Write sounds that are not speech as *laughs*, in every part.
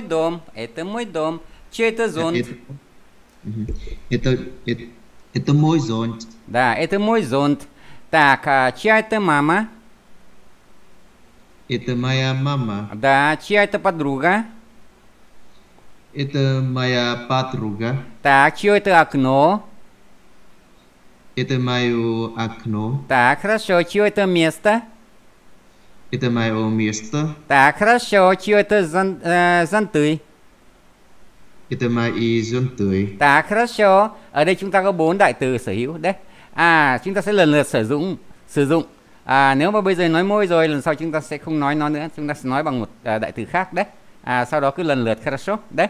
мой дом, это мой дом. Чей это зонт? Это, это, это, это мой зонт. Да, это мой зонт. Так, а чья это мама? Это моя мама. Да, чья это подруга? Это моя подруга. Так, чье это окно? Это мое окно. Так, хорошо, чье это место? Это мое место. Так, хорошо. Чье это зон, э, зонты? Это мои зонты. Так, хорошо. Ở đây chúng ta có bốn đại từ sở hữu. Đấy. À, chúng ta sẽ lần lượt sử dụng. Sử dụng. À, nếu mà bây giờ nói môi rồi, lần sau chúng ta sẽ không nói nó nữa. Chúng ta sẽ nói bằng một à, đại từ khác. Đấy. À, sau đó cứ lần lượt. Хорошо. Đấy.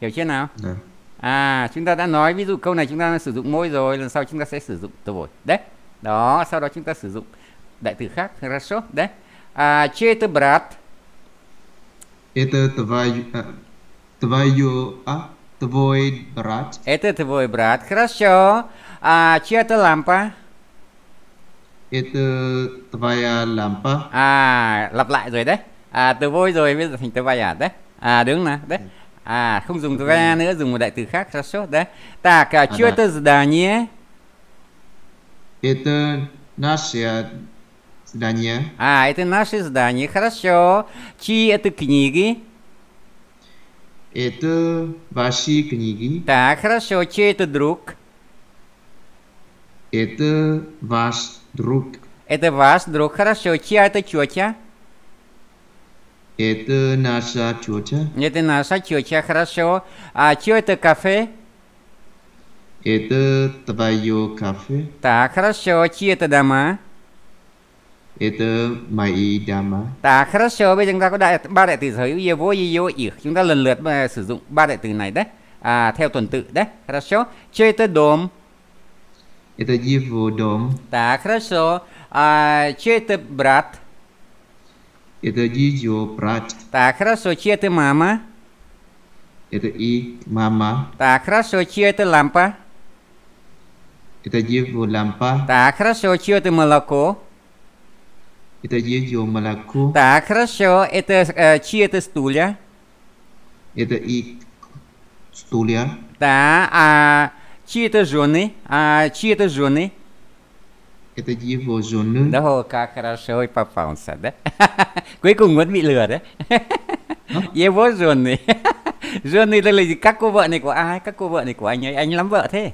Hiểu chưa nào? Đấy. Dạ. À, chúng ta đã nói ví dụ câu này chúng ta đã sử dụng môi rồi, lần sau chúng ta sẽ sử dụng tôi. Đấy. Đó, sau đó chúng ta sử dụng đại từ khác хорошо да а чей это брат это твой твою а твой брат это твой брат хорошо а чья это лампа это твоя лампа à lặp lại rồi đấy à từ vôi rồi bây giờ thành từ bài à đấy à đúng nè đấy à không dùng ra nữa dùng một đại từ khác хорошо, đấy ta cả à, chưa tới giờ nhé это наше Здание. А, это наше издание, хорошо. Чьи это книги? Это ваши книги. Так, хорошо. Чей это друг? Это ваш друг. Это ваш друг, хорошо. Чья это тетя? Это наша тетя. Это наша тетя, хорошо. А что это кафе? Это твое кафе. Так, хорошо. Чьи это дома? Ita mai dhamma. Ta kharasho bây chúng ta có đại ba đại từ giới ye vô ye yo ir. Chúng ta lần lượt mà sử dụng ba đại từ này đấy. À, theo tuần tự đấy. Kharasho. Cheta dom. Ita ye vô dom. Ta kharasho. À, cheta brat. Ita ye yo brat. Ta kharasho. Cheta mama. Ita i mama. Ta kharasho. Cheta lampa. Ita ye vô lampa. Ta kharasho. Cheta молоко. Это ее молоко. Так, хорошо. Это э, чьи это стулья? Это и стулья. Да, а чьи это жены? А чьи это жены? Это его жены. Да, как хорошо и попался, да? Cuối cùng vẫn bị lừa đấy. Его жены. Johnny đây là gì? các cô vợ này của ai? Các cô vợ này của anh ấy, anh lắm vợ thế.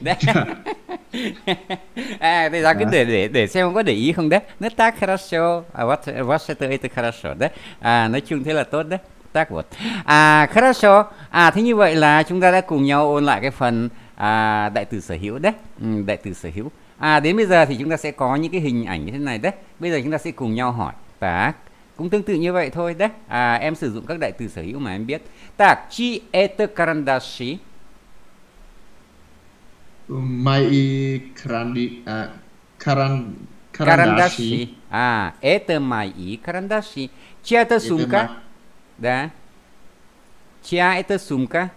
đấy. *laughs* à а, ты так, để để để xem có để ý không đấy. Nó так хорошо, а вот, вот это, это хорошо, đấy. À, nói chung thế là tốt đấy. tác вот. À, хорошо. À, thế như vậy là chúng ta đã cùng nhau ôn lại cái phần à, đại từ sở hữu đấy. Ừ, đại từ sở hữu. À, đến bây giờ thì chúng ta sẽ có những cái hình ảnh như thế này đấy. Bây giờ chúng ta sẽ cùng nhau hỏi. và Cũng tương tự như vậy thôi đấy. À, em sử dụng các đại từ sở hữu mà em biết. Так, chi это карандаши? Mai Karandi, uh, Karan, Karandashi. Ah, это мои карандаши. Чья это сумка? Да. Чья это сумка?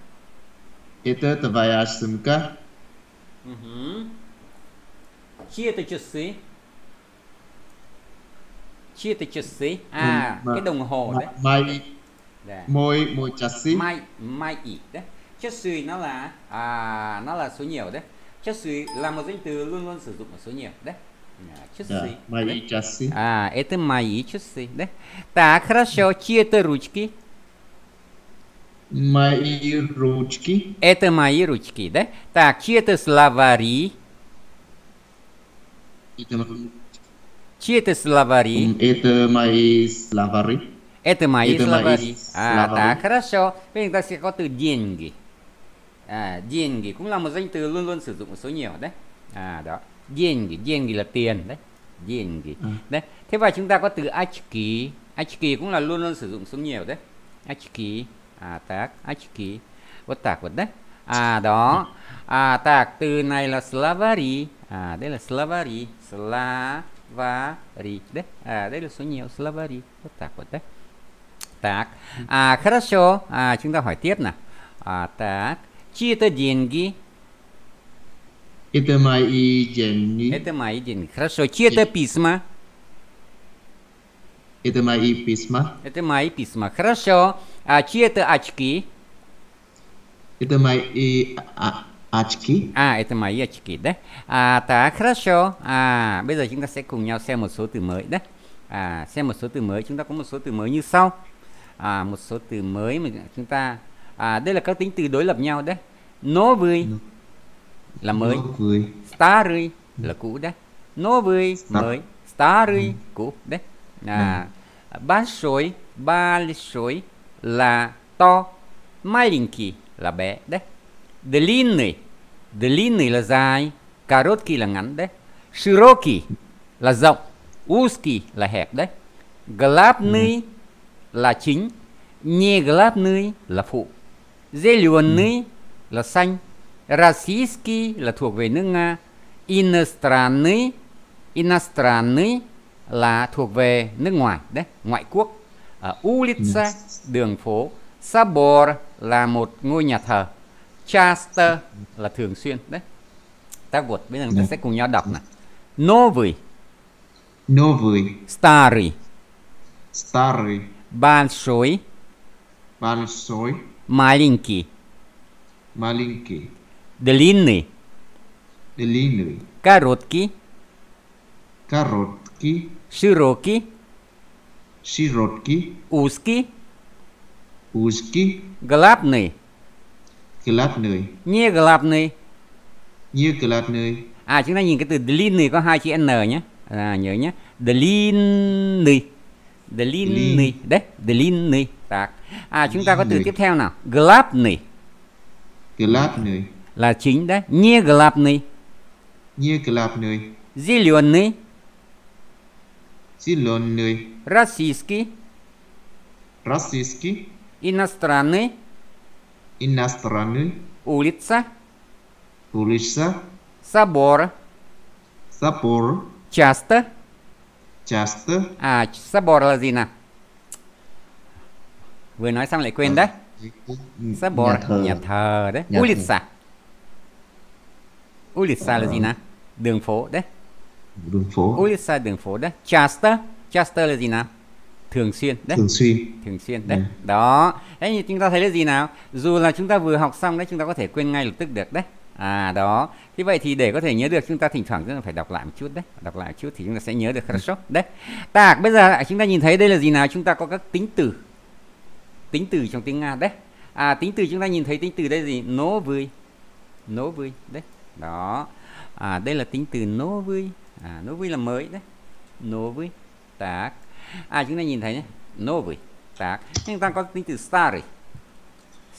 Это твоя сумка. Угу. Чьи это часы? Чьи это часы? А, cái đồng hồ đấy. Mai. Dạ. Môi, môi chassi. Mai, mai ý đấy. Chassi nó là, à, nó là số nhiều đấy. часы là một danh từ luôn luôn sử dụng ở số nhiều đấy часы да, мои часы а это мои часы да так хорошо чьи это ручки мои ручки это мои ручки да так чьи это словари это... чьи это словари это мои словари это мои это словари мои а словари. так хорошо Вы всегда всегда деньги à, деньги cũng là một danh từ luôn luôn sử dụng một số nhiều đấy à đó деньги деньги là tiền đấy деньги ừ. đấy thế và chúng ta có từ очки очки cũng là luôn luôn sử dụng số nhiều đấy очки à tác очки вот так вот đấy à đó à так từ này là slavari à đây là slavari slavari đấy à đây là số nhiều slavari вот так вот đấy так à хорошо à chúng ta hỏi tiếp nào à так Чьи-то деньги. Это мои деньги. Это мои деньги. Хорошо. Чьи-то э... письма. Это мои письма. Это мои письма. Хорошо. А чьи-то очки? Это мои а, очки. À, это мои очки, да? À, так, хорошо. À, bây giờ chúng ta sẽ cùng nhau xem một số từ mới, đó. À, xem một số từ mới. Chúng ta có một số từ mới như sau. À, một số từ mới mà chúng ta à, đây là các tính từ đối lập nhau đấy nový là mới starý là cũ đấy nový mới starý ừ. cũ đấy à ba большой là to маленький là bé đấy длинный длинный là dài короткий là ngắn đấy широкий là rộng uski là hẹp đấy главный ừ. là chính не главный là phụ Зеленый ừ. là xanh. Российский là thuộc về nước Nga. Иностранный, иностранный là thuộc về nước ngoài đấy, ngoại quốc. Ở улица ừ. đường phố, собор là một ngôi nhà thờ, часто là thường xuyên đấy. Ta gột bây giờ ta sẽ cùng nhau đọc này. Новый. Новый. Старый. Старый. Большой. Большой. Маленький. Маленький. Длинный. Длинный. Короткий. Короткий. Широкий. Широкий. Узкий. Узкий. Главный. Главный. Не главный. Не главный. À а, chúng ta nhìn cái từ длинный có hai chữ N nhé. À nhớ nhé. Длинный. Длинный. Đấy, длинный. Tác. À chúng ta có từ tiếp theo nào. Glapny. Glapny. Là chính đấy. Не глапный. Не глапный. Зеленый. Зеленый. Российский. Российский. Иностранный. Иностранный. Улица. Улица. Собор. Собор. Часто. Часто. А, собор Лазина. vừa nói xong lại quên đấy ừ. Sabor nhà thờ, nhà thờ đấy nhà Ulica Ulica là gì ờ. nè đường phố đấy đường phố Ulica đường phố đấy Chaster Chaster là gì nào thường xuyên đấy thường xuyên thường xuyên đấy yeah. Dạ. đó đấy như chúng ta thấy là gì nào dù là chúng ta vừa học xong đấy chúng ta có thể quên ngay lập tức được đấy à đó như vậy thì để có thể nhớ được chúng ta thỉnh thoảng chúng ta phải đọc lại một chút đấy đọc lại một chút thì chúng ta sẽ nhớ được rất ừ. đấy tạc bây giờ chúng ta nhìn thấy đây là gì nào chúng ta có các tính từ tính từ trong tiếng Nga đấy à tính từ chúng ta nhìn thấy tính từ đây gì nó vui nó vui đấy đó à đây là tính từ nó vui à nố vui là mới đấy nó vui tác à chúng ta nhìn thấy nhé nó vui tác nhưng ta có tính từ starry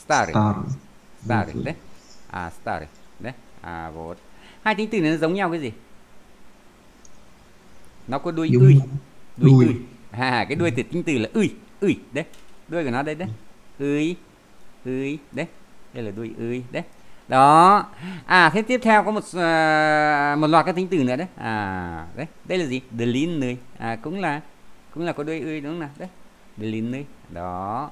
starry starry đấy à starry đấy à vốt hai tính từ này nó giống nhau cái gì nó có đuôi ui đuôi ui à cái đuôi từ tính từ là ui ui đấy đuôi của nó đây đấy ươi ươi đấy đây là đuôi ươi đấy đó à thế tiếp theo có một uh, một loạt các tính từ nữa đấy à đấy đây là gì delin nơi à cũng là cũng là có đuôi ươi đúng không nào đấy delin nơi đó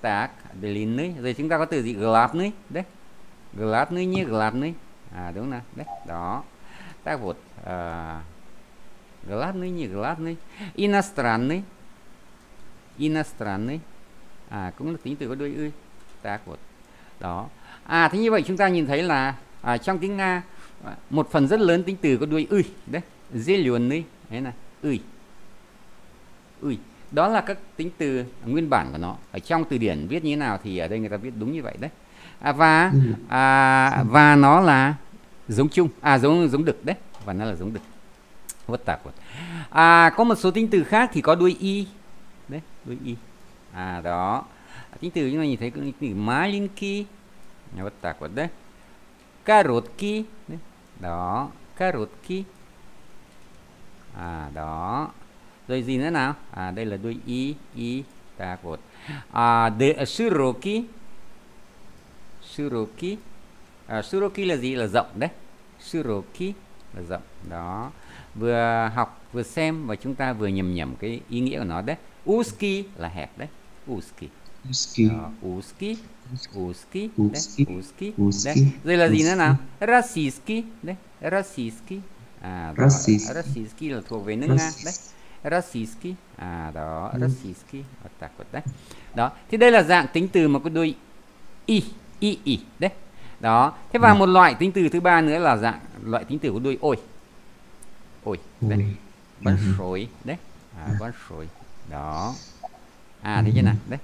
tak delin nơi rồi chúng ta có từ gì glad nơi đấy glad nơi như glad nơi à đúng nào đấy đó так вот à, главный не главный иностранный иностранный à, cũng là tính từ có đuôi ư ta của đó à thế như vậy chúng ta nhìn thấy là à, trong tiếng nga à, một phần rất lớn tính từ có đuôi ư đấy dễ luồn đi thế này ư ư đó là các tính từ nguyên bản của nó ở trong từ điển viết như thế nào thì ở đây người ta viết đúng như vậy đấy à, và ừ. à, và nó là giống chung à giống giống đực đấy và nó là giống đực vất tạp quá à, có một số tính từ khác thì có đuôi y đấy đuôi y à đó tính từ chúng ta nhìn thấy cái từ nhà вот так вот đấy короткий đó короткий à đó rồi gì nữa nào à đây là đuôi y y так вот à de широкий широкий à, широкий à, là gì là rộng đấy широкий là rộng đó vừa học vừa xem và chúng ta vừa nhầm nhầm cái ý nghĩa của nó đấy uski là hẹp đấy uski uski đó, ờ, uski uski uski uski rồi là gì nữa nào rasiski đấy rasiski à, đó, rasiski là thuộc về nước nga đấy rasiski à đó ừ. rasiski đấy đó thì đây là dạng tính từ mà có đuôi i i i đấy đó thế và ừ. một loại tính từ thứ ba nữa là dạng loại tính từ có đuôi ôi ôi đấy bắn ừ. rối đấy à, bắn rối đó à thế chưa nào ừ. đấy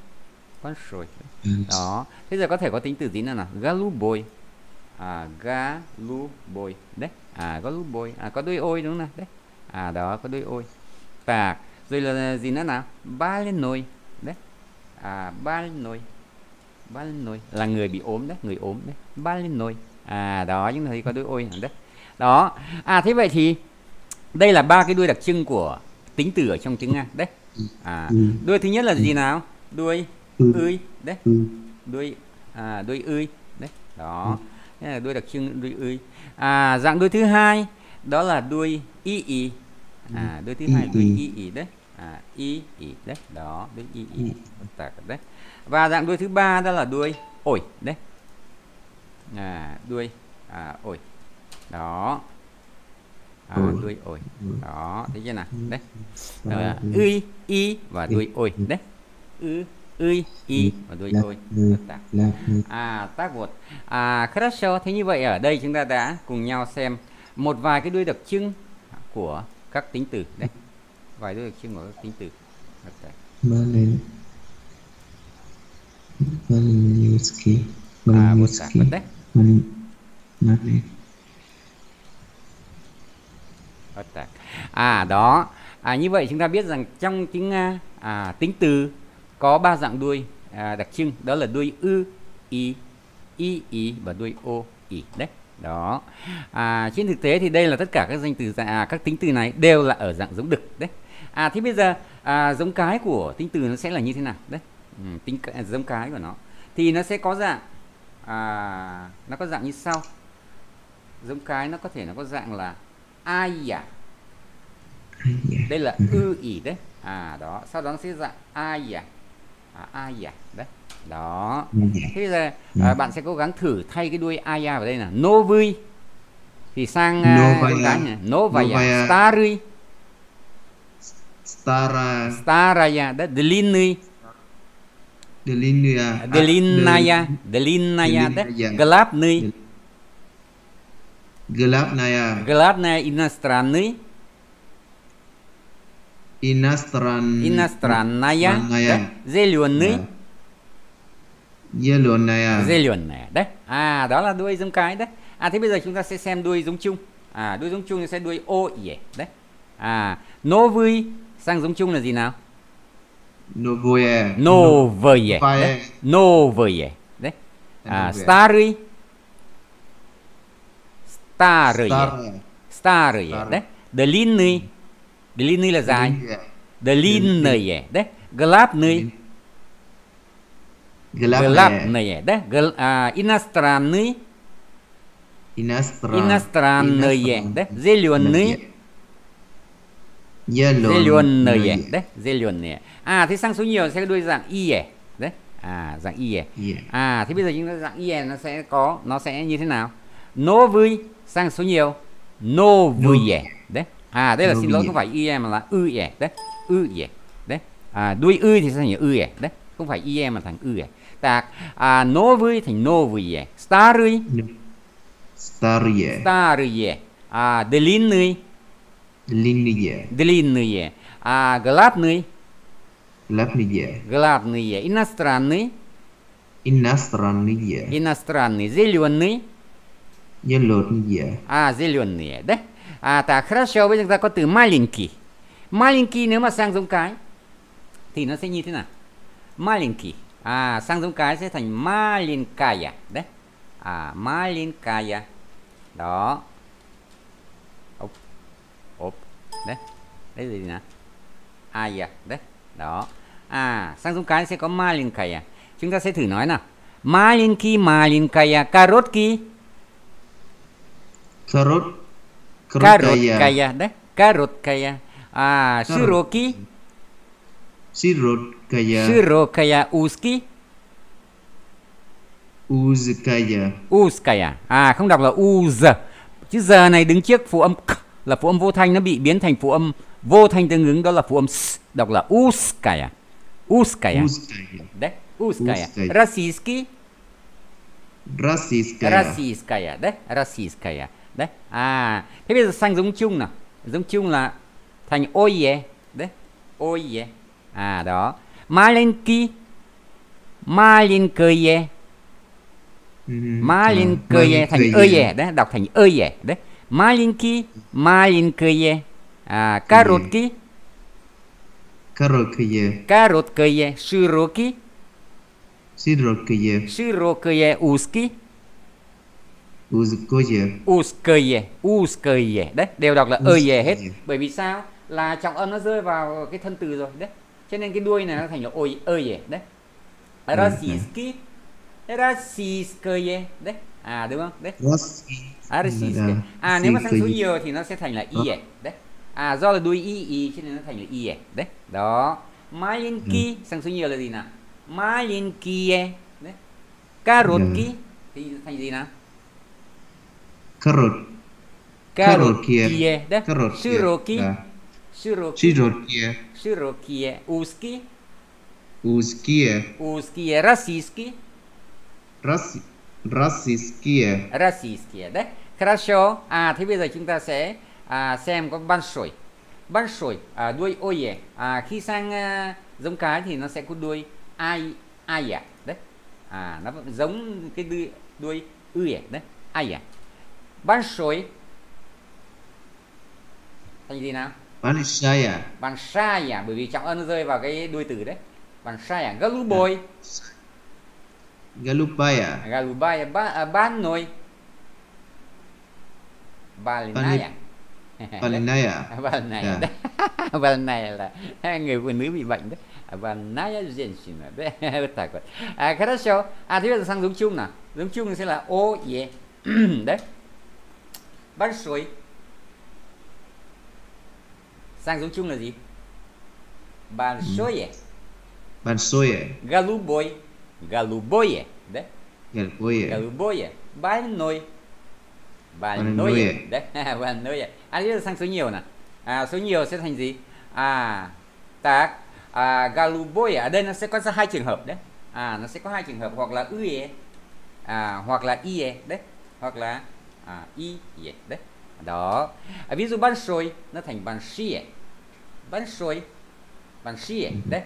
con sồi ừ. đó thế giờ có thể có tính từ tí nào nào galuboy à galuboy đấy à galuboy à có đuôi ôi đúng không nào đấy à đó có đuôi ôi và rồi là gì nữa nào ba lên nồi đấy à ba lên nồi ba lên nồi là người bị ốm đấy người ốm đấy ba lên nồi à đó những thấy có đuôi ôi đấy đó à thế vậy thì đây là ba cái đuôi đặc trưng của tính từ ở trong tiếng Anh đấy à ừ. đuôi thứ nhất là ừ. gì nào đuôi ừ. ươi đấy đuôi à, đuôi ươi đấy đó đây là đuôi đặc trưng đuôi ươi à dạng đuôi thứ hai đó là đuôi y y à đuôi thứ hai đuôi y y đấy à y y đấy đó đuôi y y đấy và dạng đuôi thứ ba đó là đuôi ổi đấy à đuôi à ổi đó à, đuôi ôi ừ. đó thấy chưa nào đấy à, ư y và đuôi ôi đấy ư ư y và đuôi ôi à tác vụt à хорошо thế như vậy ở đây chúng ta đã cùng nhau xem một vài cái đuôi đặc trưng của các tính từ đấy vài đuôi đặc trưng của các tính từ Malinowski Malinowski Malinowski phát tán à đó à, như vậy chúng ta biết rằng trong tiếng nga à, tính từ có ba dạng đuôi à, đặc trưng đó là đuôi ư y y y và đuôi o y đấy đó à, trên thực tế thì đây là tất cả các danh từ à, các tính từ này đều là ở dạng giống đực đấy à thế bây giờ à, giống cái của tính từ nó sẽ là như thế nào đấy ừ, tính à, giống cái của nó thì nó sẽ có dạng à, nó có dạng như sau giống cái nó có thể nó có dạng là ai dạ đây là ừ. ư ỉ đấy à đó sau đó nó sẽ dạng ai dạ à, ai dạ đấy đó thế bây giờ ừ. à, bạn sẽ cố gắng thử thay cái đuôi ai vào đây là nô vui thì sang novaya novaya starry stara staraya đó deliny delinya delinaya delinaya đó glabny Главная. Главная иностранный. Иностран... Иностранная. Иностранная. Да? Зеленый. Да. Зеленая. Зеленая. Đấy. À đó là đuôi giống cái đấy. À thế bây giờ chúng ta sẽ xem đuôi giống chung. À đuôi giống chung thì sẽ đuôi ô ỉa đấy. À новый sang giống chung là gì nào? Новое. Новое. Новое. Đấy. Новое. Đấy. À старый Старые. Старые. Старые, Старые. да? Длинные. Длинные là dài. Длинные, да? Главные. Главные, да? Гл, а, иностранные. Иностран. Иностранные, да? Зеленые. Зеленые, да? Зеленые. À, thế sang số nhiều sẽ đuôi dạng y, đấy. À, dạng y. À, thế bây giờ chúng ta dạng y nó sẽ có, nó sẽ như thế nào? Новый sang số nhiều no vuye đấy à đây là xin lỗi không phải y em mà là ư ye đấy ư ye đấy à, đuôi ư thì sang nhiều ư ye đấy không phải y em mà thành ư ye tak à, no vui thành no vuye starый старые старые а длинный длинные длинные а главный главные главные иностранный иностранные иностранный зеленый Зеленые. А, зеленые, да? А, так, хорошо, bây giờ ta có từ маленький. Маленький nếu mà sang giống cái thì nó sẽ như thế nào? Маленький. À, sang giống cái sẽ thành маленькая, đấy. À, маленькая. Đó. Ốp. Ốp. Đấy. Đấy gì nè? À, dạ. Đấy. Đó. À, sang giống cái sẽ có маленькая. Chúng ta sẽ thử nói nào. malinki маленькая, karotki Karot Karot kaya đấy Karot kaya à Shiroki Shirokaya Shirokaya Uski Uzkaya Uzkaya à không đọc là Uz chữ giờ này đứng trước phụ âm k là phụ âm vô thanh nó bị biến thành phụ âm vô thanh tương ứng đó là phụ âm s đọc là uskaya, uskaya, đấy uskaya, Uzkaya. Российский Российская. đấy, да? đấy à thế bây giờ sang giống chung nào giống chung là thành oye đấy oye à đó маленький маленькое маленькое thành ơi đấy đọc thành ơi đấy маленький маленькое à короткий Короткое. Короткое. Широкий. Широкое. Широкое. Узкий. Uzkoye. Uzkoye. Uzkoye. Đấy, đều đọc là ơi hết. Bởi vì sao? Là trọng âm nó rơi vào cái thân từ rồi. Đấy. Cho nên cái đuôi này nó thành là ơi, ơi đấy. Российский. Российское. Đấy. À đúng không? Đấy. Российское. À, à nếu mà sang số nhiều thì nó sẽ thành là y đấy. À do là đuôi i y cho nên nó thành là y đấy. Đó. Malinki ừ. sang số nhiều là gì nào? Маленькие. Đấy. Коротки dạ. thì thành gì nào? Karaoke, да? Karaoke. Широкий. Да. Широкий. Широкие. Широкие. Узкий. Узкие. Узкие. Российский. Рас... Российские. Российские, да? Хорошо. А, thì bây giờ chúng ta sẽ xem có большой. Большой, à, đuôi ое. À, khi sang à, giống cái thì nó sẽ có đuôi ai ai à, đấy. À, nó giống cái đuôi đuôi ư đấy. Ai à. Ban sôi Thành gì nào? Ban sai à? Ban sai à? Bởi vì trọng ân rơi vào cái đuôi từ đấy. Ban sai à? Galuboi. À. Galubaya. À? Galubaya. Ba, à, ban nồi. Balinaya. Balinaya. Balinaya. *laughs* Balinaya à. *laughs* là *laughs* người phụ nữ bị bệnh đấy. Balinaya женщина. Вот так вот. Хорошо. А теперь sang giống chung nào. giống chung sẽ là о, е. *clears throat* Đấy. Bắt suối Sang dấu chung là gì? Большое. Большое. Голубой. Голубое. Да? Голубое. Голубое. Больной. đấy Да? Больное. À, biết à? à? à? *laughs* là sang số nhiều nè. À, số nhiều sẽ thành gì? À, так. À, голубое. Ở đây nó sẽ có ra hai trường hợp đấy. À, nó sẽ có hai trường hợp hoặc là ue à, hoặc là ie đấy hoặc là à, y ye đấy đó à, ví dụ sôi nó thành sôi, большой большие đấy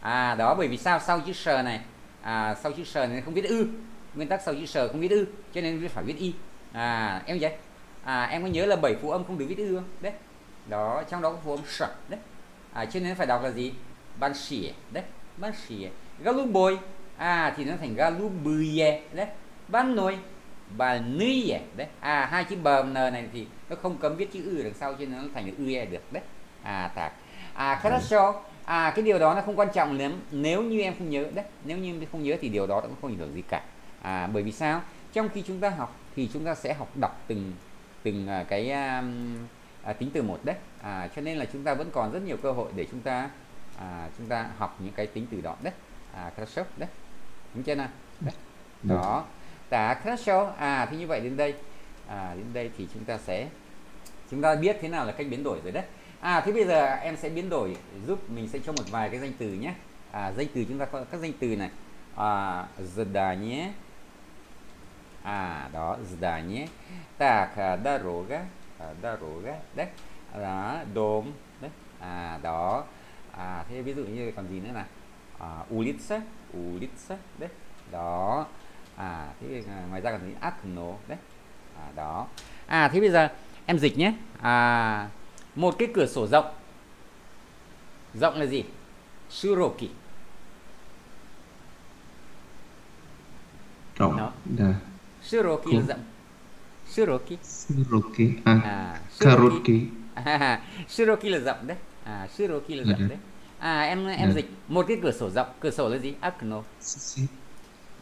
à đó bởi vì sao sau chữ sờ này à, sau chữ sờ này không viết ư nguyên tắc sau chữ sờ không viết ư cho nên phải viết y à em vậy à, em có nhớ là bảy phụ âm không được viết ư không đấy đó trong đó có phụ âm sờ đấy à, cho nên phải đọc là gì ban xỉa đấy ban xỉa bôi, à thì nó thành bươi, đấy ban nồi Balia đấy à hai chữ bờ n này thì nó không cấm viết chữ ư đằng sau cho nên nó thành ư e được đấy à tak à хорошо ừ. à cái điều đó nó không quan trọng lắm nếu như em không nhớ đấy nếu như em không nhớ thì điều đó cũng không ảnh hưởng gì cả à bởi vì sao trong khi chúng ta học thì chúng ta sẽ học đọc từng từng à, cái à, à, tính từ một đấy à, cho nên là chúng ta vẫn còn rất nhiều cơ hội để chúng ta à, chúng ta học những cái tính từ đó đấy à, хорошо đấy đúng chưa nào đấy. đó tả threshold à thì như vậy đến đây à, đến đây thì chúng ta sẽ chúng ta biết thế nào là cách biến đổi rồi đấy à thế bây giờ em sẽ biến đổi giúp mình sẽ cho một vài cái danh từ nhé à, danh từ chúng ta có các danh từ này à, đà nhé à đó đà nhé задание так дорога дорога đấy đó дом đấy à đó à thế ví dụ như còn gì nữa là à, ulitsa улица đấy đó à thế à, ngoài ra còn tính nó đấy à, đó à thế bây giờ em dịch nhé à một cái cửa sổ rộng rộng là gì suroki rộng đó. Dạ. suroki shiroki cool. là rộng shiroki shiroki à, à shiroki à, shiroki là rộng đấy à suroki là rộng dạ. đấy à em em dạ. dịch một cái cửa sổ rộng cửa sổ là gì akno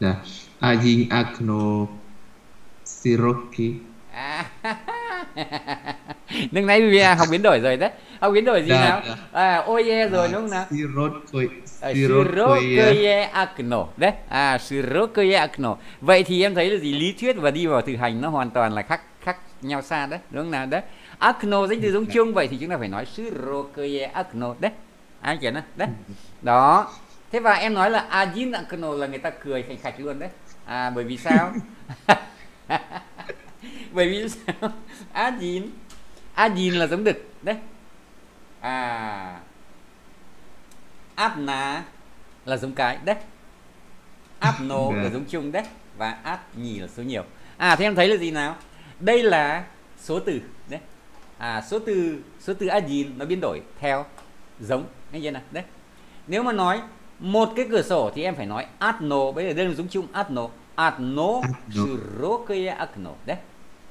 là dạ. Ajin Akno Siroki à, *laughs* nước nãy Vivian à, học biến đổi rồi đấy học biến đổi gì dạ, nào đã. Dạ. à oye rồi đúng không nào Sirokoi à, Sirokoye Akno đấy à Sirokoye Akno vậy thì em thấy là gì lý thuyết và đi vào thực hành nó hoàn toàn là khác khác nhau xa đấy đúng không nào đấy Akno danh từ giống chung vậy thì chúng ta phải nói Sirokoye Akno đấy ai à, chuyện ừ. đó đấy đó thế và em nói là Ajin à, Akono là người ta cười khành khạch luôn đấy à bởi vì sao *laughs* bởi vì sao Ajin à, Ajin à, là giống đực đấy à Atna là giống cái đấy Atno dạ. là giống chung đấy và At nhì là số nhiều à thế em thấy là gì nào đây là số từ đấy à số từ số từ Ajin nó biến đổi theo giống anh chưa nào đấy nếu mà nói một cái cửa sổ thì em phải nói atno bây giờ đây là giống chung atno atno shiroke đấy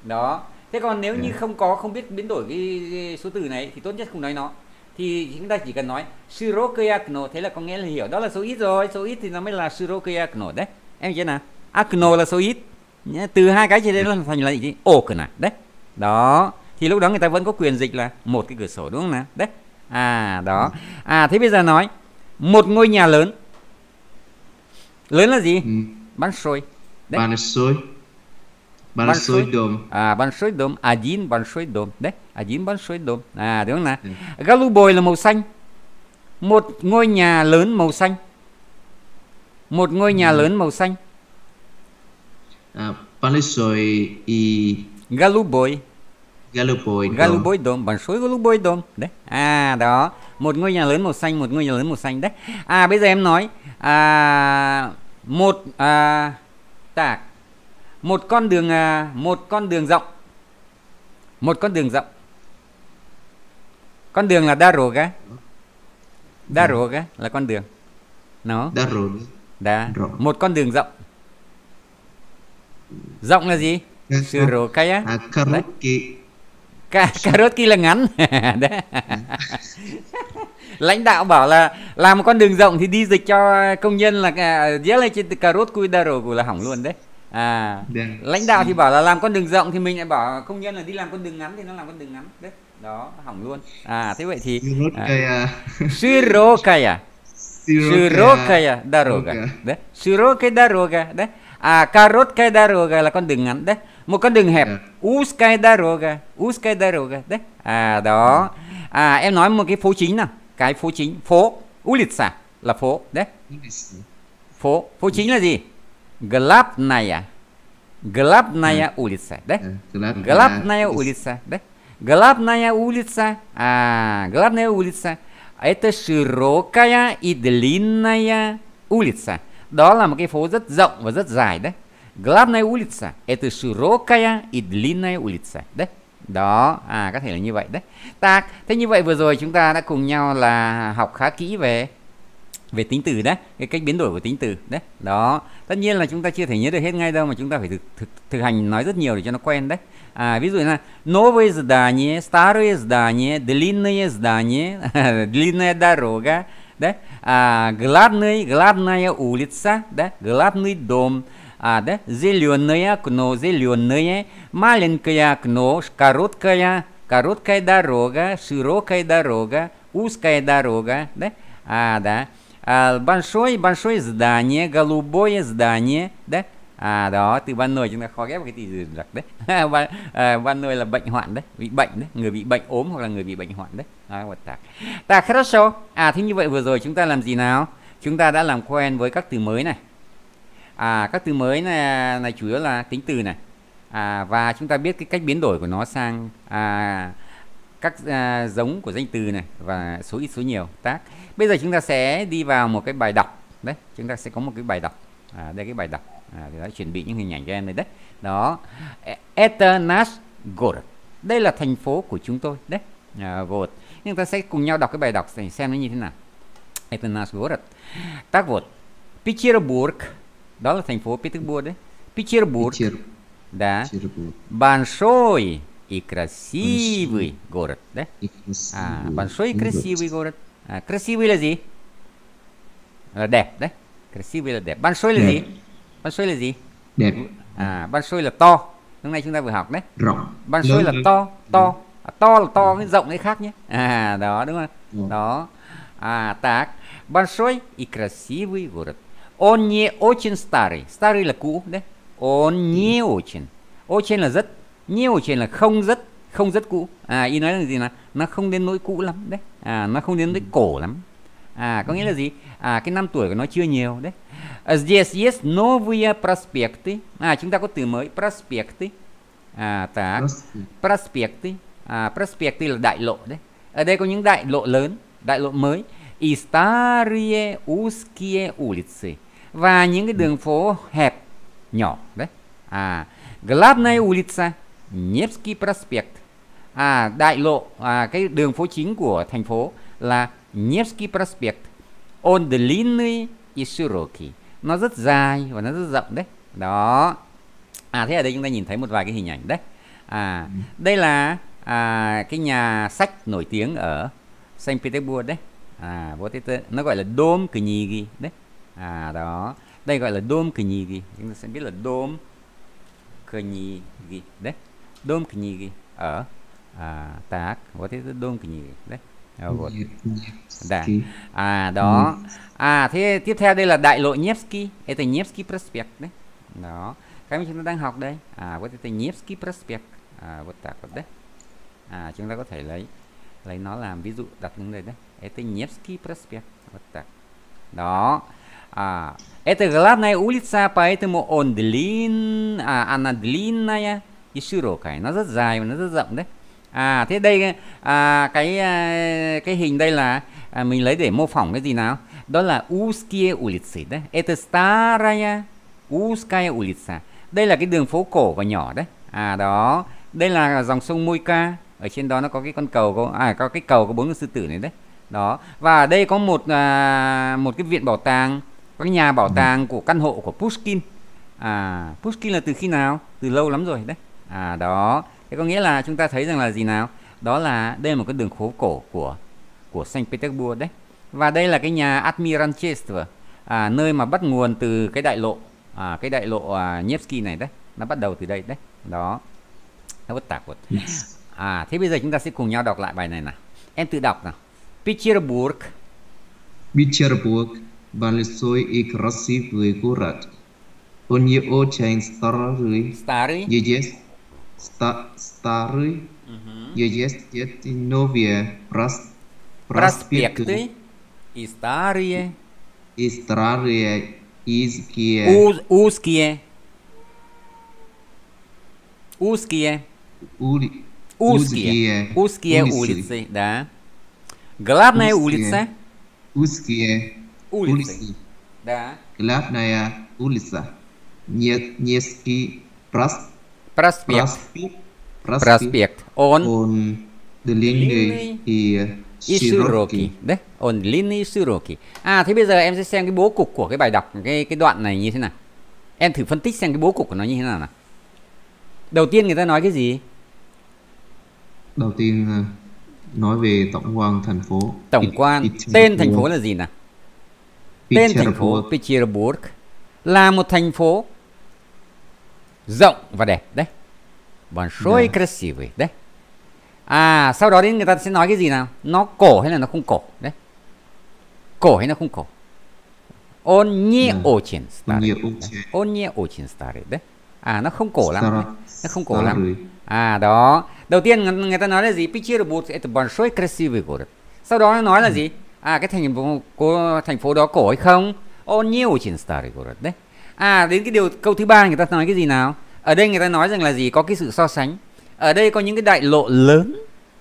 đó thế còn nếu như dạ. không có không biết biến đổi cái số từ này thì tốt nhất không nói nó thì chúng ta chỉ cần nói shiroke thế là có nghĩa là hiểu đó là số ít rồi số ít thì nó mới là shiroke đấy em chưa nào atno là số ít nhé từ hai cái trên đây nó thành là gì ổ cửa nào đấy đó thì lúc đó người ta vẫn có quyền dịch là một cái cửa sổ đúng không nào đấy à đó à thế bây giờ nói một ngôi nhà lớn lớn là gì ừ. bán sôi bán sôi bán sôi dom à bán sôi dom один à, sôi дом đấy один à, sôi дом à đúng nè nào ừ. голубой là màu xanh một ngôi nhà lớn màu xanh một ngôi nhà ừ. lớn màu xanh à, Palesoi y bồi Голубой дом. Голубой дом, большой голубой дом. Đấy. À đó, một ngôi nhà lớn màu xanh, một ngôi nhà lớn màu xanh đấy. À bây giờ em nói à, một à, tạc một con đường à, một con đường rộng. Một con đường rộng. Con đường là đa đa дорога. Дорога là con đường. Nó. đa Дорога. Đã. Một con đường rộng. Rộng là gì? sư Широкая. А короткий cà, cà rốt kia là ngắn *laughs* *laughs* lãnh đạo bảo là làm một con đường rộng thì đi dịch cho công nhân là dễ lên trên cà rốt cui đa rồi là hỏng luôn đấy à vâng. lãnh đạo thì ừ. bảo là làm con đường rộng thì mình lại bảo công nhân là đi làm con đường ngắn thì nó làm con đường ngắn đấy đó hỏng luôn à thế vậy thì shirokaya à, shirokaya daroga đấy shirokaya daroga đấy à carrot rốt cái daroga là con đường ngắn đấy một con đường hẹp узкая дорога узкая дорога đấy à đó à em nói một cái phố chính nào cái phố chính phố улица là phố đấy phố phố chính là gì главная главная улица đấy главная ừ, улица đấy главная улица а главная улица это широкая и длинная улица đó là một cái phố rất rộng và rất dài đấy Главная улица – это широкая и длинная улица. Đấy. Đó, à có thể là như vậy đấy. Так, thế như vậy vừa rồi chúng ta đã cùng nhau là học khá kỹ về về tính từ đấy, cái cách biến đổi của tính từ đấy. Đó, tất nhiên là chúng ta chưa thể nhớ được hết ngay đâu mà chúng ta phải thực thực, thực hành nói rất nhiều để cho nó quen đấy. А, à, ví dụ là новые здания, старые здания, длинные здания, *laughs* длинная дорога, да? А, à, главный, главная улица, да? Главный дом, а, да, зеленое окно, зеленое, маленькое окно, короткая, короткая дорога, широкая дорога, узкая дорога, да, а, да, а, большое, большое здание, голубое здание, да, À đó, từ ban nồi chúng ta khó ghép cái gì đặc đấy. *laughs* ban, à, ban nồi là bệnh hoạn đấy, bị bệnh đấy, người bị bệnh ốm hoặc là người bị bệnh hoạn đấy. À, what так. Так, хорошо. À thế như vậy vừa rồi chúng ta làm gì nào? Chúng ta đã làm quen với các từ mới này à, các từ mới này, này chủ yếu là tính từ này à, và chúng ta biết cái cách biến đổi của nó sang à, các à, giống của danh từ này và số ít số nhiều tác bây giờ chúng ta sẽ đi vào một cái bài đọc đấy chúng ta sẽ có một cái bài đọc à, đây cái bài đọc à, thì đã chuẩn bị những hình ảnh cho em đây đấy đó Eternas Gold đây là thành phố của chúng tôi đấy à, vột nhưng ta sẽ cùng nhau đọc cái bài đọc để xem nó như thế nào Eternas Gold tác Gold Petersburg đó là thành phố Петербург đấy Петербург, Петербург. да Петербург. большой и красивый большой. город да и красивый. А, большой и красивый город à, красивый là gì là đẹp đấy красивый là đẹp большой là đẹp. gì большой là gì đẹp à большой là to lúc nay chúng ta vừa học đấy rộng большой là to to à, to là to với rộng cái khác nhé à đó đúng không đó à так большой и красивый город Он не очень старый. Старый là cũ đấy. Он не очень. Очень là rất. Не очень là không rất. Không rất cũ. À, ý nói là gì là nó không đến nỗi cũ lắm đấy. À, nó không đến nỗi ừ. cổ lắm. À, có nghĩa là ừ. gì? À, cái năm tuổi của nó chưa nhiều đấy. À, yes есть новые проспекты. À, chúng ta có từ mới проспекты. À, так. Проспекты. À, проспекты là đại lộ đấy. Ở đây có những đại lộ lớn, đại lộ mới. И старые узкие улицы và những cái đường phố hẹp nhỏ đấy à Gladnaya улица Nevsky Prospect à đại lộ à, cái đường phố chính của thành phố là Nevsky Prospect on the Linny Isuroki nó rất dài và nó rất rộng đấy đó à thế ở đây chúng ta nhìn thấy một vài cái hình ảnh đấy à đây là à, cái nhà sách nổi tiếng ở Saint Petersburg đấy à nó gọi là Dom Knigi đấy à đó đây gọi là dom knigi chúng ta sẽ biết là dom knigi đấy dom knigi ở à, так вот это dom knigi đấy à, вот. Да. à đó ừ. à thế tiếp theo đây là đại lộ Nevsky это Nevsky проспект đấy đó cái mà chúng ta đang học đây à вот это Nevsky проспект à вот так вот đấy à chúng ta có thể lấy lấy nó làm ví dụ đặt lên đây đấy это Nevsky проспект вот так đó А, это главная улица, поэтому он длин, а, она длинная и широкая. Nó rất dài đấy. À thế đây à, cái cái hình đây là à, mình lấy để mô phỏng cái gì nào? Đó là узкие улицы đấy. Это старая узкая улица. Đây là cái đường phố cổ và nhỏ đấy. À đó, đây là dòng sông Moika. Ở trên đó nó có cái con cầu có à có cái cầu có bốn con sư tử này đấy. Đó. Và đây có một à, một cái viện bảo tàng có cái nhà bảo ừ. tàng của căn hộ của Pushkin à Pushkin là từ khi nào từ lâu lắm rồi đấy à đó thế có nghĩa là chúng ta thấy rằng là gì nào đó là đây là một cái đường phố cổ của của Saint Petersburg đấy và đây là cái nhà Admiralchester à, nơi mà bắt nguồn từ cái đại lộ à, cái đại lộ à, Nevsky này đấy nó bắt đầu từ đây đấy đó nó bất tạc quá à thế bây giờ chúng ta sẽ cùng nhau đọc lại bài này nào em tự đọc nào Petersburg Petersburg большой и красивый город. Он не очень старый. Старый? И есть ста старый. Угу. И есть новые прос проспекты. проспекты. И старые. И старые, узкие. Уз узкие. Узкие. Ули узкие. Узкие улицы. улицы, да. Главная узкие. улица. Узкие улицы. Да. Главная улица. Невский проспект. Проспект. Проспект. Он, он длинный и Isuroki đấy on Lin Isuroki à thế bây giờ em sẽ xem cái bố cục của cái bài đọc cái cái đoạn này như thế nào em thử phân tích xem cái bố cục của nó như thế nào nào đầu tiên người ta nói cái gì đầu tiên à, nói về tổng quan thành phố tổng quan It, It, It, tên thành phố là gì nào Tên thành phố Petersburg là một thành phố rộng và đẹp đấy. Большой soi красивый đấy. À sau đó đến người ta sẽ nói cái gì nào? Nó cổ hay là nó không cổ đấy. Cổ hay là không cổ. Он не очень старый. Он не очень старый đấy. À nó không cổ lắm. Nó không cổ lắm. À đó. Đầu tiên người ta nói là gì? Petersburg это большой красивый город. Sau đó nó nói là ừ. gì? à cái thành phố của thành phố đó cổ hay không ô nhiều chuyện stary của đấy à đến cái điều câu thứ ba người ta nói cái gì nào ở đây người ta nói rằng là gì có cái sự so sánh ở đây có những cái đại lộ lớn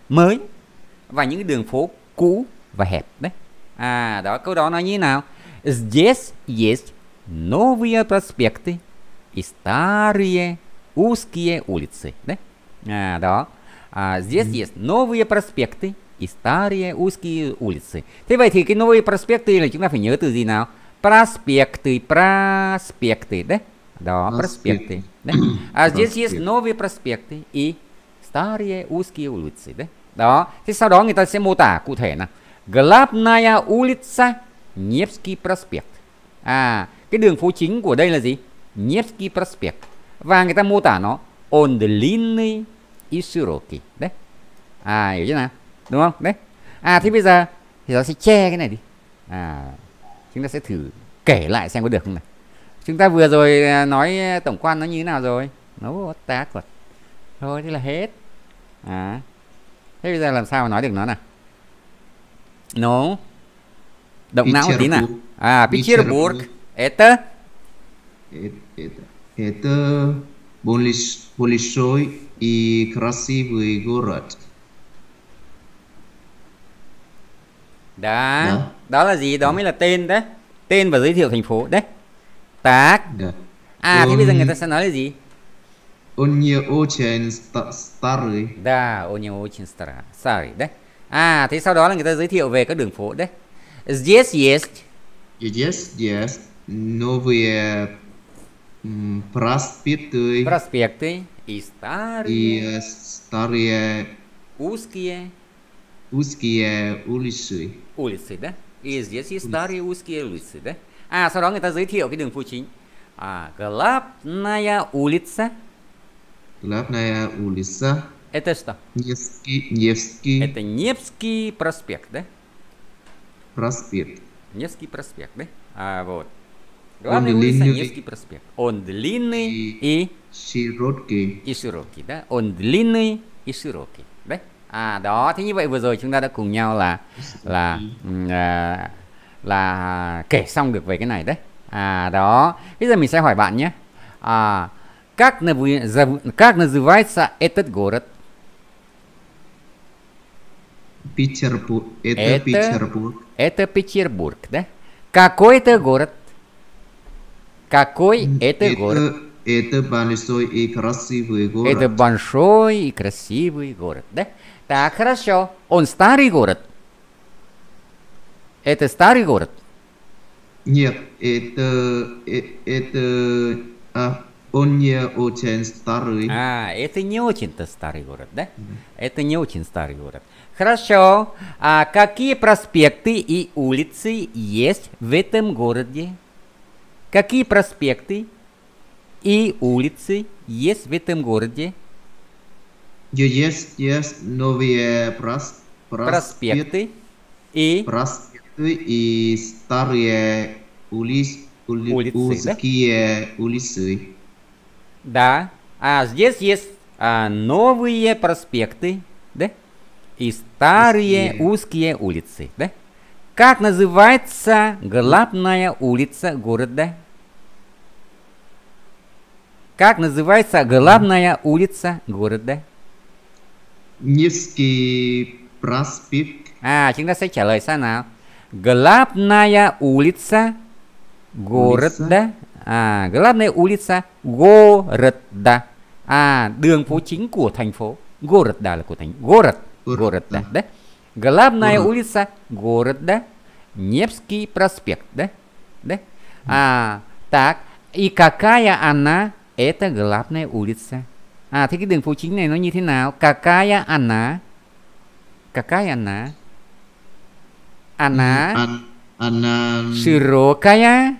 mới và những cái đường phố cũ và hẹp đấy à đó câu đó nói như thế nào здесь есть новые проспекты и старые узкие улицы đấy à đó а, здесь есть новые проспекты и старые узкие улицы. Thế vậy thì cái nôi prospecti là chúng ta phải nhớ từ gì nào? Prospecti, prospecti, đấy. Đó, prospecti. Đấy. А здесь есть новые проспекты и старые узкие улицы, đấy. Đó, thế sau đó người ta sẽ mô tả cụ thể là Главная улица Невский проспект. À, cái đường phố chính của đây là gì? Невский проспект. Và người ta mô tả nó Он длинный и широкий. Đấy. À, hiểu chưa nào? đúng không đấy à thế bây giờ thì nó sẽ che cái này đi à chúng ta sẽ thử kể lại xem có được không này chúng ta vừa rồi à, nói à, tổng quan nó như thế nào rồi nó tá quật thôi thế là hết à thế bây giờ làm sao mà nói được nó nào nó no. động não một tí nào à Peterburg это это большой и красивый город đó. đó đó là gì đó mới là tên đấy tên và giới thiệu thành phố đấy tác à thế bây giờ người ta sẽ nói là gì он не очень старый да он starry đấy à thế sau đó là người ta giới thiệu về các đường phố đấy здесь есть здесь есть новые проспекты проспекты и старые и старые узкие узкие улицы. Улицы, да? И здесь есть улицы. старые узкие улицы, да? А, sau đó người ta giới thiệu cái đường phố chính. А, главная улица. Главная улица. Это что? Невский, Невский. Это Невский проспект, да? Проспект. Невский проспект, да? А, вот. Главная Он улица длинный, Невский проспект. Он длинный и, и... Широкий. И широкий, да? Он длинный и широкий, да? à đó thế như vậy vừa rồi chúng ta đã cùng nhau là là à, là kể xong được về cái này đấy à đó bây giờ mình sẽ hỏi bạn nhé à как как называется этот город Петербург. Это, это Петербург. Это Петербург, да? Какой это город? Какой это, это город? Это большой и красивый город. Это большой и красивый город, да? Так, хорошо. Он старый город? Это старый город? Нет, это... Э, это... А, он не очень старый. А, это не очень-то старый город, да? Mm. Это не очень старый город. Хорошо. А какие проспекты и улицы есть в этом городе? Какие проспекты и улицы есть в этом городе? Есть, есть новые прос, проспекты, проспекты и... Проспекты и старые улиц, ули, улицы, узкие да? улицы. Да, а здесь есть а, новые проспекты, да? И старые узкие, узкие улицы, да? Как называется главная улица города? Как называется главная улица города? Невский проспект. А, chúng ta sẽ trả Главная улица города. À, а, главная улица города. А, đường phố chính của thành phố. Города là của thành. Город. Города. Да? Главная улица города. Невский проспект. Да? Да? А, так. И какая она это главная улица. А, thế cái đường phố chính này nó như thế nào? Какая она? Какая она? Она... А, она... Широкая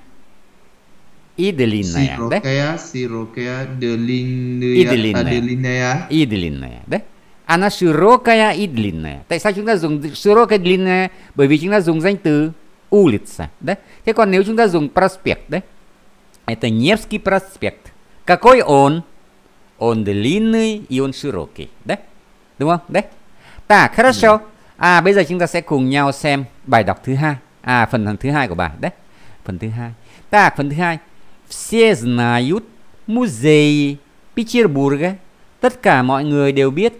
и длинная, широкая, да? Широкая, длинная, и длинная. А, длинная. И длинная, да? Она широкая и длинная. Tại sao chúng ta dùng широкая, длинная? Bởi vì chúng ta dùng danh từ улица, да? Thế còn nếu chúng ta dùng проспект, đấy, это Невский проспект. Какой он? Он длинный и он широкий. Đấy. Đúng không? Đấy. Так, хорошо. À bây giờ chúng ta sẽ cùng nhau xem bài đọc thứ hai. À phần thứ hai của bài đấy. Phần thứ hai. Так, phần thứ hai. Все знают музей Петербурга. Tất cả mọi người đều biết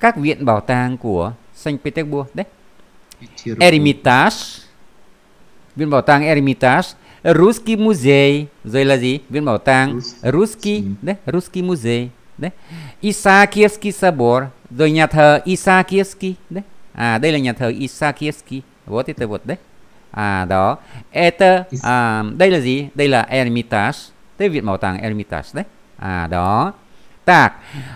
các viện bảo tàng của Saint Petersburg đấy. Ermitage. Viện bảo tàng Ermitage Ruski Muzey rồi là gì viện bảo tàng Ruski đấy Ruski Muzey đấy Isakievsky Sabor rồi nhà thờ Isakievsky đấy à đây là nhà thờ Isakievsky вот это vót đấy à đó это à, đây là gì đây là Ermitage đấy viện bảo tàng Ermitage đấy à đó так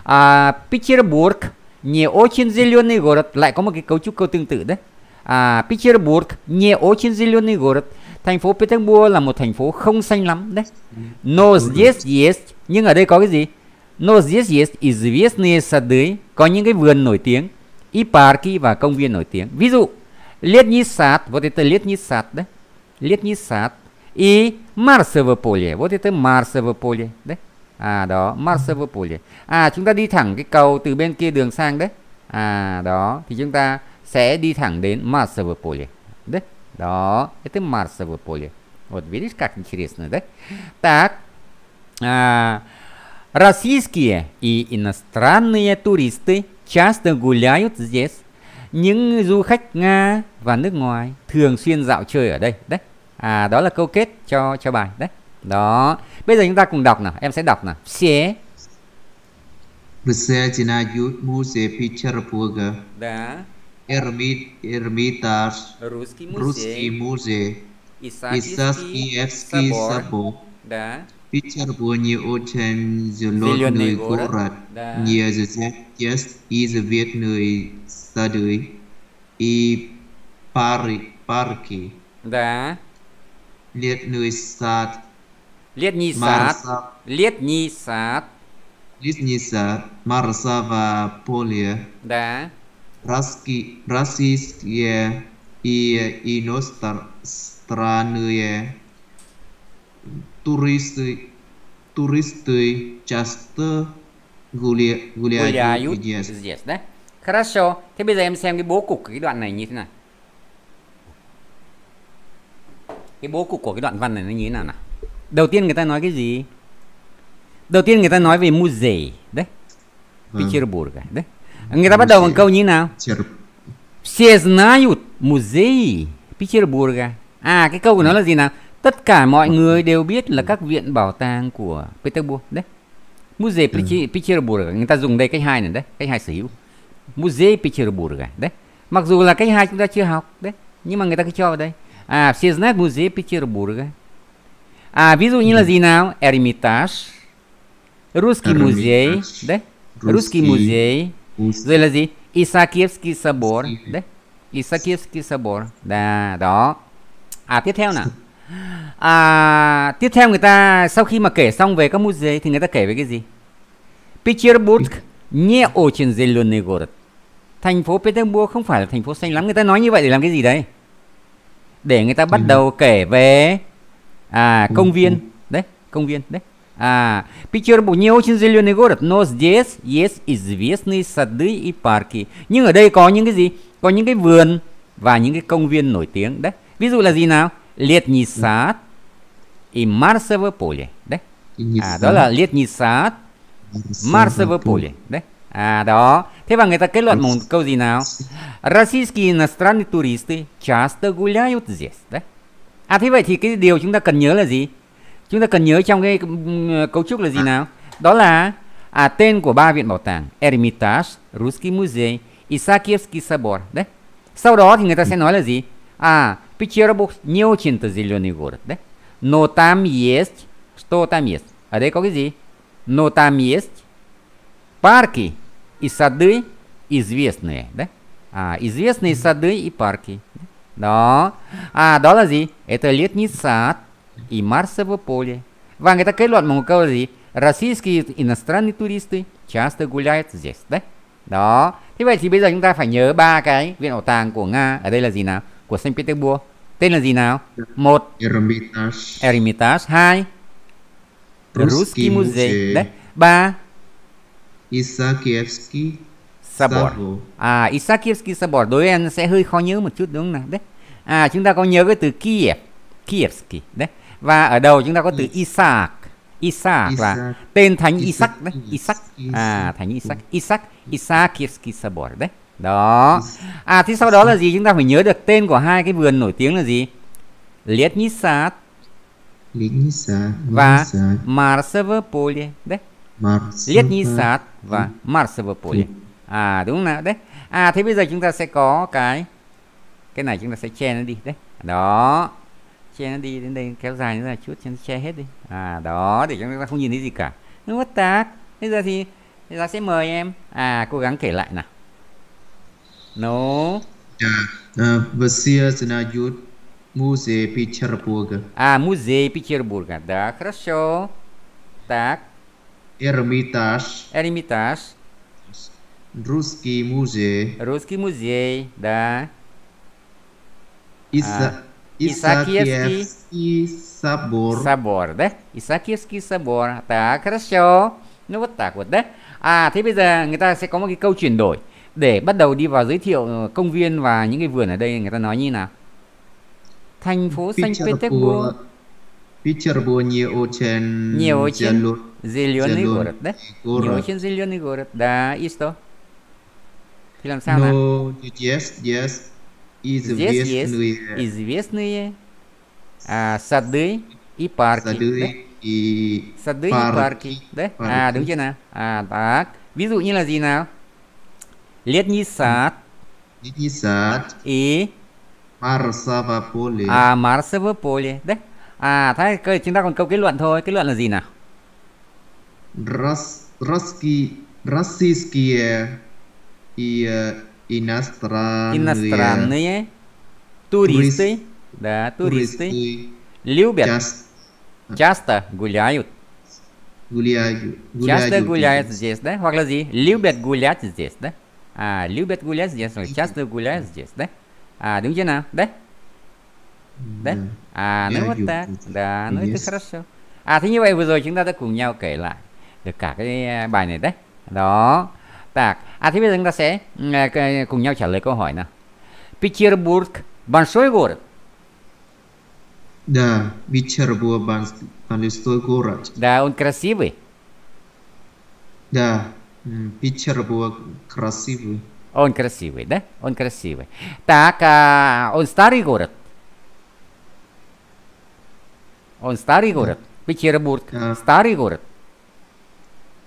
à, Petersburg не очень зеленый город lại có một cái cấu trúc câu tương tự đấy à, Petersburg не очень зеленый город thành phố Petersburg là một thành phố không xanh lắm đấy. No ừ. yes yes nhưng ở đây có cái gì? No yes yes известные сады có những cái vườn nổi tiếng, и парки và công viên nổi tiếng. Ví dụ летний сад, вот это летний сад đấy. Летний сад и Марсово поле, вот это Марсово поле đấy. À đó, Marsovo À chúng ta đi thẳng cái cầu từ bên kia đường sang đấy. À đó, thì chúng ta sẽ đi thẳng đến Marsovo Đấy. Да, это Марсовое поле. Вот видишь, как интересно, да? Так, а, российские и иностранные туристы часто гуляют здесь. Những du khách Nga và nước ngoài thường xuyên dạo chơi ở đây. Đấy, à, đó là câu kết cho cho bài. Đấy, đó. Bây giờ chúng ta cùng đọc nào. Em sẽ đọc nào. xe Xế. Bese jina yut mu se pichar puga. Đã. Эрмит, Эрмитаж, Русский музей, Русский музей Исаакиевский, Исаакиевский собор, собор. Да. Петербурге очень зеленый, зеленый город, город. Да. не есть сады и пары, парки. Да. Летний сад. Летний Марса. сад. Летний сад. Летний сад. Марсово поле. Да. российские и иностранные туристы, туристы часто гуляют, гуляют здесь. здесь, да? Хорошо. Thế bây giờ em xem cái bố cục cái đoạn này như thế nào. Cái bố cục của cái đoạn văn này nó như thế nào nào? Đầu tiên người ta nói cái gì? Đầu tiên người ta nói về muse đấy. Ừ. Petersburg à, đấy. Người ta bắt đầu bằng câu như nào? Все знают музей Петербурга. À cái câu của nó là gì nào? Tất cả mọi người đều biết là các viện bảo tàng của Petersburg đấy. Muzey ừ. Petersburg à? người ta dùng đây cách hai này đấy, cách hai sở hữu. Muzey Petersburg à? đấy. Mặc dù là cách hai chúng ta chưa học đấy, nhưng mà người ta cứ cho vào đây. À, все знают музей Петербурга. À, ví dụ như là ừ. gì nào? Эрмитаж, Русский музей, đấy. Русский музей, rồi là gì Isakievsky Sabor đấy Isakievsky Sabor là đó à tiếp theo nào à, tiếp theo người ta sau khi mà kể xong về các mũi dế thì người ta kể về cái gì Petersburg не очень зеленый город thành phố Petersburg không phải là thành phố xanh lắm người ta nói như vậy để làm cái gì đấy để người ta bắt ừ. đầu kể về à, công ừ, viên ừ. đấy công viên đấy А, Петербург не очень зеленый город, но здесь есть известные сады и парки. Nhưng ở đây có những cái gì? Có những cái vườn và những cái công viên nổi tiếng đấy. Ví dụ là gì nào? Летний сад и Марсово поле. Đấy. À, đó là летний сад, Марсово поле. Đấy. À đó. Thế và người ta kết luận một câu gì nào? Российские иностранные туристы часто гуляют здесь. Đấy. À thế vậy thì cái điều chúng ta cần nhớ là gì? chúng ta cần nhớ trong cái cấu trúc là gì nào đó là à, tên của ba viện bảo tàng Ermitage, Ruski Musee, Isakievsky Собор đấy sau đó thì người ta sẽ nói là gì à Петербург не очень-то зеленый город đấy но там есть что там есть ở đây có cái gì но там есть парки и сады известные đấy à, известные сады и парки đó à đó là gì это летний сад и Марсово поле. Вам это кайлон мангукал gì? Российские иностранные туристы часто гуляют здесь, да? Đó. Thế vậy thì bây giờ chúng ta phải nhớ ba cái viện bảo tàng của Nga ở đây là gì nào? Của Saint Petersburg. Tên là gì nào? Một. Eremitage. Eremitage. Hai. Ruski Muzey. Đấy. Ba. Isakievsky Sabor. À, Isakievsky Sabor. Đối với em sẽ hơi khó nhớ một chút đúng không nào? Đấy. À, chúng ta có nhớ cái từ Kiev. Kievsky. Đấy và ở đầu chúng ta có từ ừ. Isaac Isaac là tên thánh Isaac đấy Isaac à thánh Isaac ừ. Isaac Isaac Kisabor đấy đó à thì sau đó là gì chúng ta phải nhớ được tên của hai cái vườn nổi tiếng là gì liệt và Marsevopoli đấy liệt và ừ. Marsevopoli à đúng nào đấy à thế bây giờ chúng ta sẽ có cái cái này chúng ta sẽ che nó đi đấy đó che nó đi đến đây kéo dài như là chút cho nó che hết đi à đó để cho chúng ta không nhìn thấy gì cả nó bất tác bây giờ thì bây giờ sẽ mời em à cố gắng kể lại nào nó yeah. uh, Vasya Zanayut Музей Петербурга. А, музей Петербурга, да, хорошо. Так. Эрмитаж. Эрмитаж. Русский музей. Русский музей, да. Из... А. Исаакиевский, Исаакиевский собор. Собор, да? Исаакиевский собор. Так, хорошо. Ну вот так вот, да? À, thế bây giờ người ta sẽ có một cái câu chuyển đổi để bắt đầu đi vào giới thiệu ờ, công viên và những cái vườn ở đây người ta nói như nào? Thành phố xanh Petersburg. Петербург не очень, не очень зеленый город, да? Город. Не очень да. И Thì làm sao no, nào? Yes, yes. Известные... Здесь есть известные а, сады и парки. Сады да? и Сады парки. и парки, да? А, парки. А, đúng на а так. Ví dụ như là gì Летний сад. Летний сад. И Марсово поле. а Марсово поле, да? À, thế chúng ta còn câu kết luận thôi. Kết Рас, российские и э, Иностранные. Иностранные. Туристы. Турист, да, туристы. туристы любят. Часто, часто гуляют. Гуляю, гуляю. Часто гуляют здесь, да? Погоди. Любят гулять здесь, да? А, любят гулять здесь. Часто гуляют здесь, да? А, đúng ну chưa Да? Да? А, ну вот так. Да, ну это хорошо. а thế như vậy vừa rồi chúng ta đã cùng nhau kể lại được cả cái bài này đấy. Đó. Так. À thì bây giờ chúng ta sẽ cùng nhau trả lời câu hỏi nào. Петербург большой город? Да, Петербург большой город. Да, он красивый? Да, Петербург красивый. Он красивый, да? Он красивый. Так, а он старый город? Он старый город? Да. Петербург. Да. Старый город?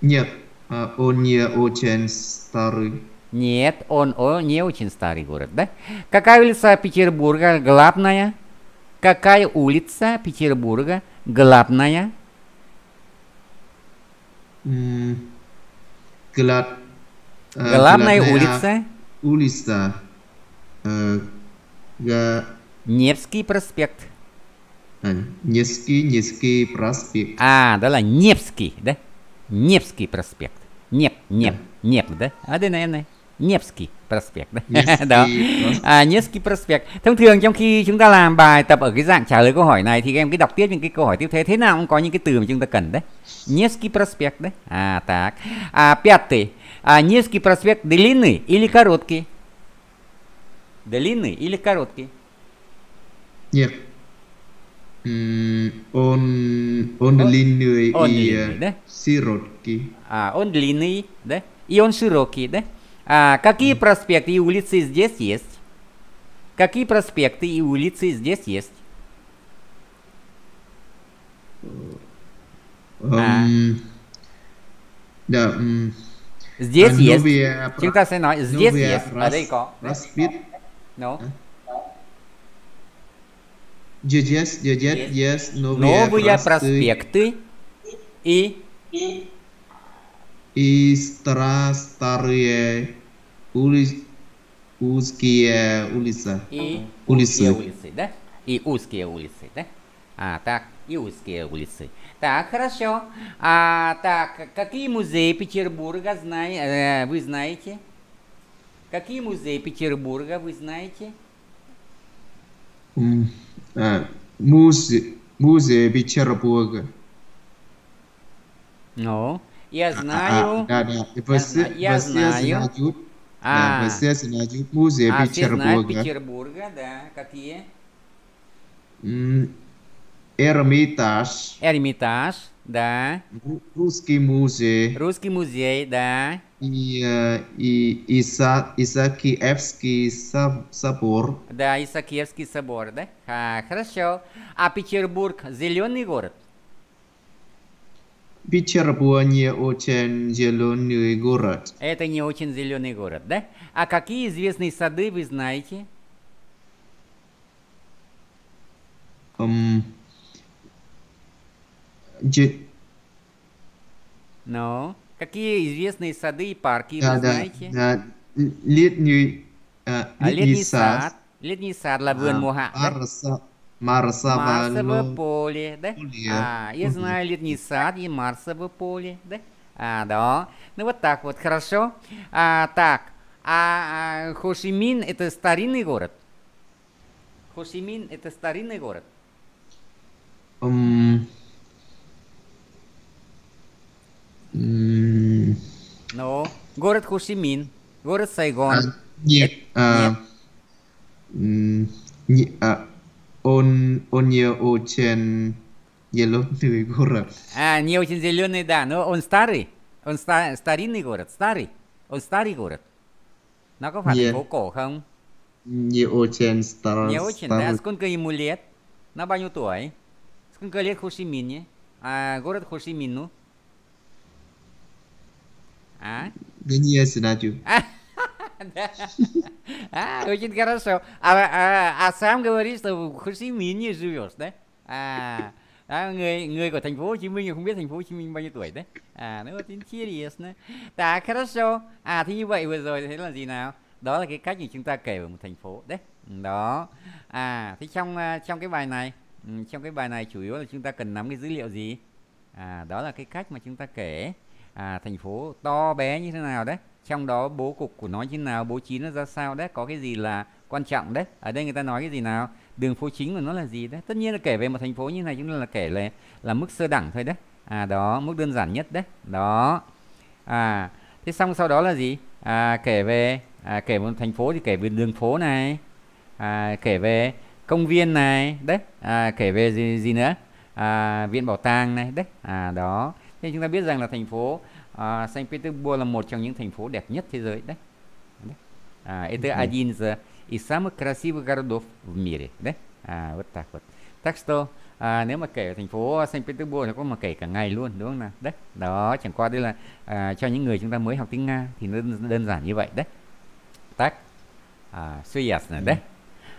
Нет, а, он не очень старый. Нет, он, он не очень старый город, да? Какая улица Петербурга главная? Какая улица Петербурга главная? Mm, глад, э, главная улица? Улица. Э, га... Невский проспект. Э, Невский, Невский проспект. А, да, ладно, Невский, да? Невский проспект. Неп, Неп, Неп, да? Ở đây này em này. Nevsky Prospect đấy. Nevsky. *laughs* đó. Vâng. À, Nevsky Thông thường trong khi chúng ta làm bài tập ở cái dạng trả lời câu hỏi này thì em cứ đọc tiếp những cái câu hỏi tiếp theo thế nào cũng có những cái từ mà chúng ta cần đấy. Nevsky Prospect đấy. А, так. А, пятый. А, Невский проспект длинный или короткий? Длинный или короткий? Нет. он, он, он длинный он и длинный, да? А, он длинный, да? И он широкий, да? А какие mm. проспекты и улицы здесь есть? Какие проспекты и улицы здесь есть? Um, а. Да. Um, здесь есть. Новые, Chúng ta здесь есть. Ở đây có. Проспект. Yes, yes, yes, новые, новые проспекты. проспекты и и стара старые улицы узкие улицы и улицы. узкие улицы да и узкие улицы да а так и узкие улицы так хорошо а так какие музеи Петербурга знай, э, вы знаете какие музеи Петербурга вы знаете mm. Музе, Музе Петербурга. Ну, я знаю. А, да, да. Я, знаю. я знаю. А, да, все знают музей а, Петербурга. Все знают Петербурга, да. Какие? Эрмитаж. Эрмитаж, да. Русский музей. Русский музей, да. И, и Иса, Исакиевский собор. Да, Исакиевский собор, да? А, хорошо. А Петербург зеленый город? Петербург не очень зеленый город. Это не очень зеленый город, да? А какие известные сады вы знаете? Um, ну, какие известные сады и парки да, вы да, знаете? Да, летний, э, а летний, летний сад, сад. Летний сад Лавын а, Муха. Марса, Марса, Марсовое поле, да? Поле. А, я знаю летний сад и Марсовое поле, да? А, да. Ну вот так вот, хорошо. А, так, а, а Хошимин это старинный город? Хошимин это старинный город? Um... Mm. Ну, город Хошимин, город Сайгон. А, нет, а, нет. а, он, он не очень зеленый *laughs* город. А, не очень зеленый, да, но он старый. Он ста старинный город, старый. Он старый город. Nó có phải yeah. phố Не очень старый. Не очень, да? Сколько ему лет? На bao nhiêu Сколько лет Хошимине? А город Хошимину? А? Да не, я сидачу. А, очень хорошо. А сам говоришь, что в Hồ Chí Minh живешь, да? А, а người người của thành phố Hồ Chí Minh không biết thành phố Hồ Chí Minh bao nhiêu tuổi đấy. À, nó очень интересно. Так, хорошо. À, thì như vậy vừa rồi thế là gì nào? Đó là cái cách mà chúng ta kể về một thành phố đấy. Ừ, đó. À, thì trong à, trong cái bài này, ừ, trong cái bài này chủ yếu là chúng ta cần nắm cái dữ liệu gì? À, đó là cái cách mà chúng ta kể à, thành phố to bé như thế nào đấy trong đó bố cục của nó như thế nào bố trí nó ra sao đấy có cái gì là quan trọng đấy ở đây người ta nói cái gì nào đường phố chính của nó là gì đấy tất nhiên là kể về một thành phố như này chúng ta là kể là là mức sơ đẳng thôi đấy à đó mức đơn giản nhất đấy đó à thế xong sau đó là gì à, kể về à, kể một thành phố thì kể về đường phố này à, kể về công viên này đấy à, kể về gì gì nữa à, viện bảo tàng này đấy à đó thế chúng ta biết rằng là thành phố à, Saint Petersburg là một trong những thành phố đẹp nhất thế giới đấy. А, это один из, из самых красивых городов в мире, да? А, вот так вот. Так что à, nếu mà kể ở thành phố Saint Petersburg nó có mà kể cả ngày luôn đúng không nào đấy đó chẳng qua đây là à, cho những người chúng ta mới học tiếng Nga thì nó đơn giản như vậy đấy так à, suy yes này ừ. đấy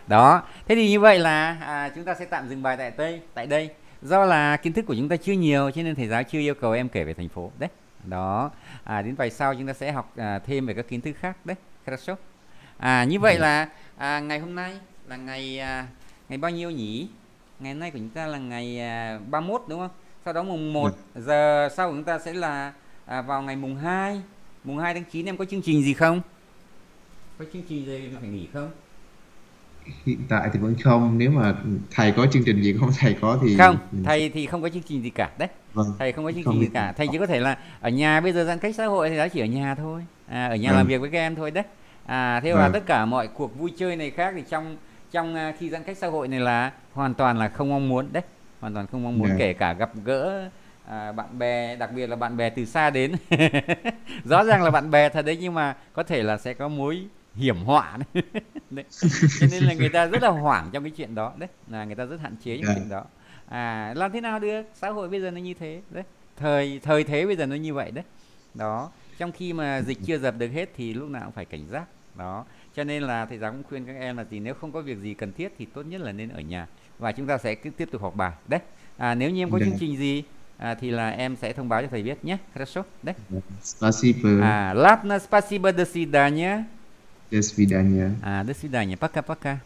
đó thế thì như vậy là à, chúng ta sẽ tạm dừng bài tại đây tại đây do là kiến thức của chúng ta chưa nhiều cho nên thầy giáo chưa yêu cầu em kể về thành phố đấy đó à, đến bài sau chúng ta sẽ học à, thêm về các kiến thức khác đấy хорошо à như vậy ừ. là à, ngày hôm nay là ngày à, ngày bao nhiêu nhỉ ngày hôm nay của chúng ta là ngày à, 31 đúng không sau đó mùng 1 ừ. giờ sau của chúng ta sẽ là à, vào ngày mùng 2 mùng 2 tháng 9 em có chương trình gì không có chương trình gì phải nghỉ không hiện tại thì vẫn không nếu mà thầy có chương trình gì không thầy có thì không thầy thì không có chương trình gì cả đấy vâng. thầy không có chương trình gì cả thầy chỉ có thể là ở nhà bây giờ giãn cách xã hội thì đã chỉ ở nhà thôi à, ở nhà vâng. làm việc với các em thôi đấy à thế vâng. và tất cả mọi cuộc vui chơi này khác thì trong trong à, khi giãn cách xã hội này là hoàn toàn là không mong muốn đấy hoàn toàn không mong muốn yeah. Dạ. kể cả gặp gỡ à, bạn bè đặc biệt là bạn bè từ xa đến *laughs* rõ ràng là bạn bè thật đấy nhưng mà có thể là sẽ có mối hiểm họa đấy. cho *laughs* nên là người ta rất là hoảng trong cái chuyện đó đấy là người ta rất hạn chế những yeah. Dạ. chuyện đó à làm thế nào được xã hội bây giờ nó như thế đấy thời thời thế bây giờ nó như vậy đấy đó trong khi mà dịch chưa dập được hết thì lúc nào cũng phải cảnh giác đó cho nên là thầy giáo cũng khuyên các em là gì nếu không có việc gì cần thiết thì tốt nhất là nên ở nhà và chúng ta sẽ cứ tiếp tục học bài đấy à, nếu như em có yeah. Dạ. chương trình gì à, thì là em sẽ thông báo cho thầy biết nhé. Хорошо, đấy. Dạ, спасибо. À, ладно, спасибо, до свидания. До свидания. А, до свидания. Пока-пока.